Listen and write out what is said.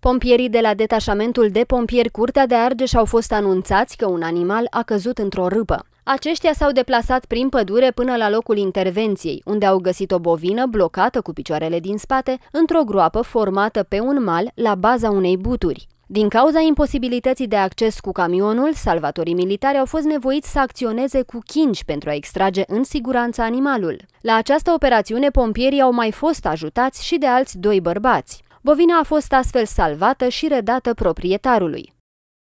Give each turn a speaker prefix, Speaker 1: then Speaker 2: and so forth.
Speaker 1: Pompierii de la detașamentul de pompieri Curtea de Argeș au fost anunțați că un animal a căzut într-o râpă. Aceștia s-au deplasat prin pădure până la locul intervenției, unde au găsit o bovină blocată cu picioarele din spate într-o groapă formată pe un mal la baza unei buturi. Din cauza imposibilității de acces cu camionul, salvatorii militari au fost nevoiți să acționeze cu chinci pentru a extrage în siguranță animalul. La această operațiune, pompierii au mai fost ajutați și de alți doi bărbați. Bovina a fost astfel salvată și redată proprietarului.